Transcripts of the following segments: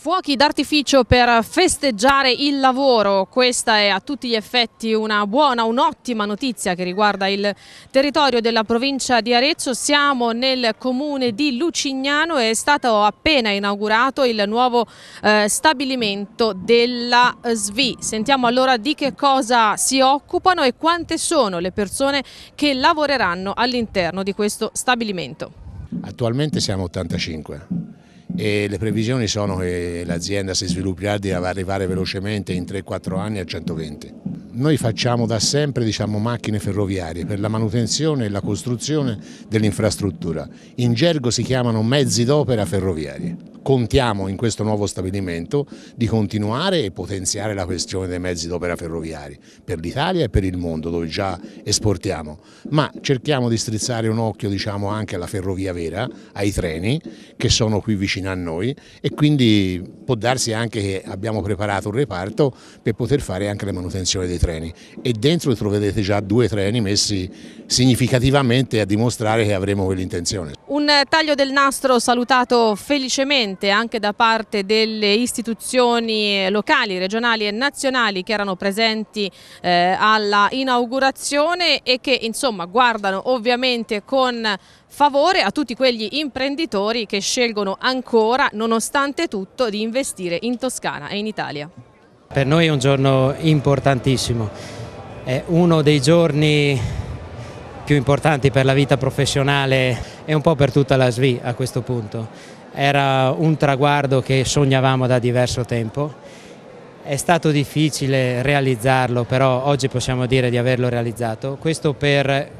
Fuochi d'artificio per festeggiare il lavoro, questa è a tutti gli effetti una buona, un'ottima notizia che riguarda il territorio della provincia di Arezzo. Siamo nel comune di Lucignano e è stato appena inaugurato il nuovo eh, stabilimento della SVI. Sentiamo allora di che cosa si occupano e quante sono le persone che lavoreranno all'interno di questo stabilimento. Attualmente siamo 85 e le previsioni sono che l'azienda si svilupperà di arrivare velocemente in 3-4 anni a 120. Noi facciamo da sempre diciamo, macchine ferroviarie per la manutenzione e la costruzione dell'infrastruttura. In gergo si chiamano mezzi d'opera ferroviarie contiamo in questo nuovo stabilimento di continuare e potenziare la questione dei mezzi d'opera ferroviari per l'Italia e per il mondo dove già esportiamo, ma cerchiamo di strizzare un occhio diciamo, anche alla ferrovia vera, ai treni che sono qui vicino a noi e quindi può darsi anche che abbiamo preparato un reparto per poter fare anche la manutenzione dei treni e dentro troverete già due treni messi significativamente a dimostrare che avremo quell'intenzione. Un taglio del nastro salutato felicemente anche da parte delle istituzioni locali, regionali e nazionali che erano presenti eh, alla inaugurazione e che insomma guardano ovviamente con favore a tutti quegli imprenditori che scelgono ancora, nonostante tutto, di investire in Toscana e in Italia. Per noi è un giorno importantissimo, è uno dei giorni più importanti per la vita professionale e un po' per tutta la SVI a questo punto. Era un traguardo che sognavamo da diverso tempo, è stato difficile realizzarlo, però oggi possiamo dire di averlo realizzato, questo per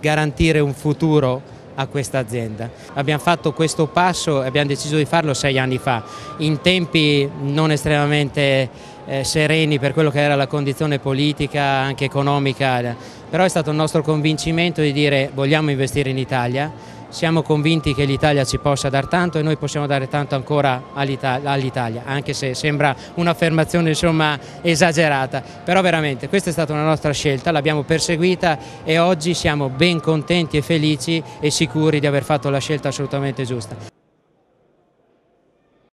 garantire un futuro a questa azienda. Abbiamo fatto questo passo e abbiamo deciso di farlo sei anni fa, in tempi non estremamente eh, sereni per quello che era la condizione politica, anche economica, però è stato il nostro convincimento di dire vogliamo investire in Italia, siamo convinti che l'Italia ci possa dar tanto e noi possiamo dare tanto ancora all'Italia, anche se sembra un'affermazione esagerata, però veramente questa è stata una nostra scelta, l'abbiamo perseguita e oggi siamo ben contenti e felici e sicuri di aver fatto la scelta assolutamente giusta.